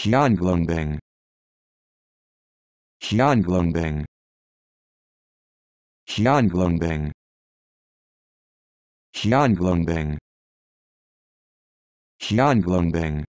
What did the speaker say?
Xianglongbing Xianglongbing Xianglongbing Xianglongbing Xianglongbing